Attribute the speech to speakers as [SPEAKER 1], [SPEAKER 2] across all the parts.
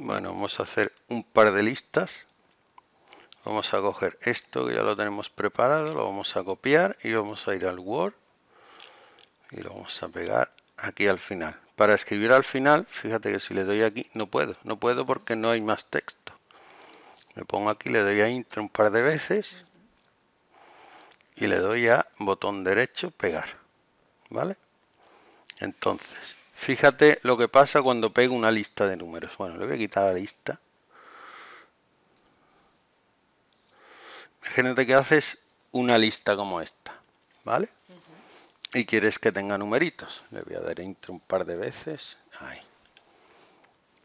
[SPEAKER 1] Bueno, vamos a hacer un par de listas. Vamos a coger esto que ya lo tenemos preparado, lo vamos a copiar y vamos a ir al Word y lo vamos a pegar aquí al final. Para escribir al final, fíjate que si le doy aquí, no puedo, no puedo porque no hay más texto. Le pongo aquí, le doy a intro un par de veces y le doy a botón derecho pegar. ¿Vale? Entonces, Fíjate lo que pasa cuando pego una lista de números. Bueno, le voy a quitar la lista. Imagínate que haces una lista como esta, ¿vale? Y quieres que tenga numeritos. Le voy a dar intro un par de veces. Ahí.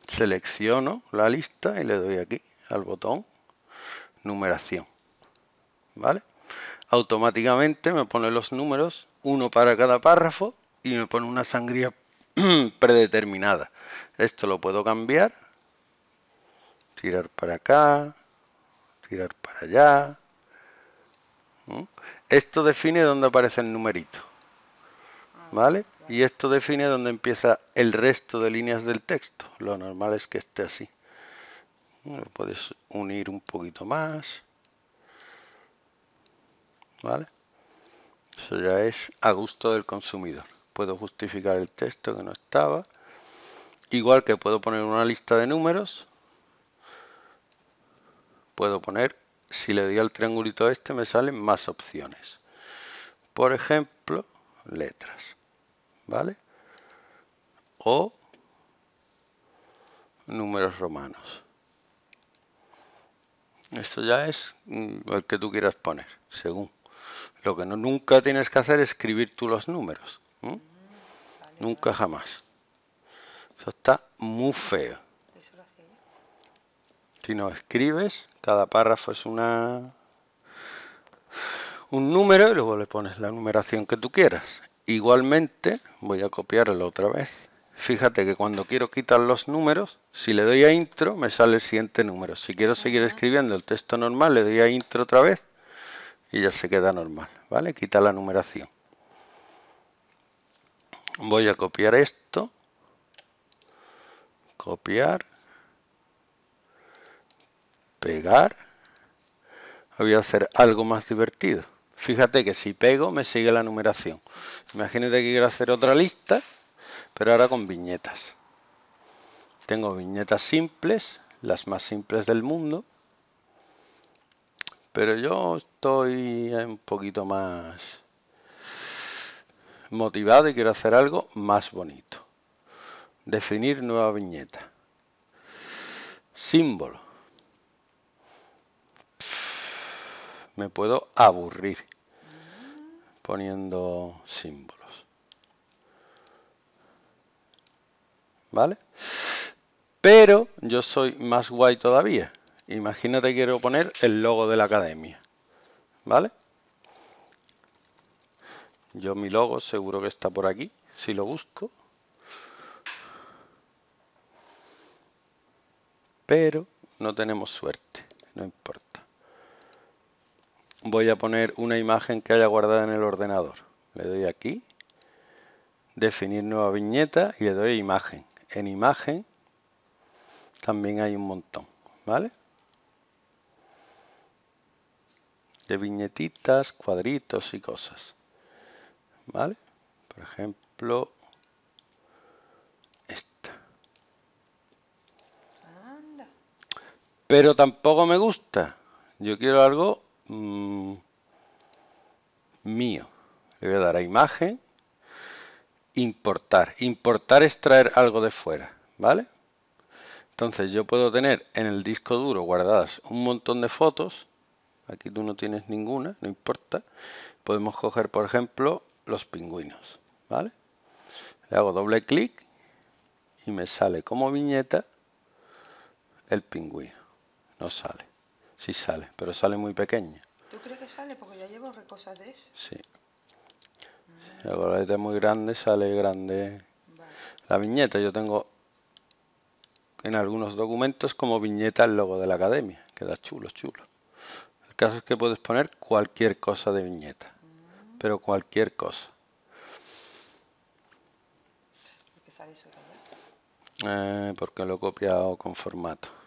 [SPEAKER 1] Selecciono la lista y le doy aquí al botón numeración. ¿Vale? Automáticamente me pone los números, uno para cada párrafo, y me pone una sangría predeterminada. Esto lo puedo cambiar, tirar para acá, tirar para allá. Esto define dónde aparece el numerito. Ah, ¿Vale? Y esto define dónde empieza el resto de líneas del texto. Lo normal es que esté así. Lo puedes unir un poquito más. ¿Vale? Eso ya es a gusto del consumidor puedo justificar el texto que no estaba. Igual que puedo poner una lista de números, puedo poner, si le doy al triangulito este, me salen más opciones. Por ejemplo, letras, ¿vale? O números romanos. Esto ya es mm, el que tú quieras poner, según. Lo que nunca tienes que hacer es escribir tú los números. ¿Mm? Nunca jamás. Eso está muy feo. Si no escribes, cada párrafo es una un número y luego le pones la numeración que tú quieras. Igualmente, voy a copiarlo otra vez. Fíjate que cuando quiero quitar los números, si le doy a intro, me sale el siguiente número. Si quiero seguir escribiendo el texto normal, le doy a intro otra vez y ya se queda normal. ¿Vale? Quita la numeración voy a copiar esto, copiar, pegar, voy a hacer algo más divertido. Fíjate que si pego me sigue la numeración. Imagínate que quiero hacer otra lista, pero ahora con viñetas. Tengo viñetas simples, las más simples del mundo, pero yo estoy un poquito más motivado y quiero hacer algo más bonito. Definir nueva viñeta. Símbolo. Me puedo aburrir poniendo símbolos. ¿Vale? Pero yo soy más guay todavía. Imagínate quiero poner el logo de la academia. ¿Vale? Yo mi logo seguro que está por aquí, si lo busco. Pero no tenemos suerte, no importa. Voy a poner una imagen que haya guardada en el ordenador. Le doy aquí, definir nueva viñeta y le doy imagen. En imagen también hay un montón, ¿vale? De viñetitas, cuadritos y cosas. ¿vale? Por ejemplo, esta. Pero tampoco me gusta. Yo quiero algo mm, mío. Le voy a dar a imagen, importar. Importar es traer algo de fuera, ¿vale? Entonces yo puedo tener en el disco duro guardadas un montón de fotos. Aquí tú no tienes ninguna, no importa. Podemos coger, por ejemplo, los pingüinos. ¿Vale? Le hago doble clic y me sale como viñeta el pingüino. No sale. Sí sale, pero sale muy pequeño ¿Tú crees que sale? Porque ya llevo cosas de eso. Sí. Ahora La este muy grande, sale grande. La viñeta yo tengo en algunos documentos como viñeta el logo de la academia. Queda chulo, chulo. El caso es que puedes poner cualquier cosa de viñeta pero cualquier cosa. Eh, porque lo he copiado con formato.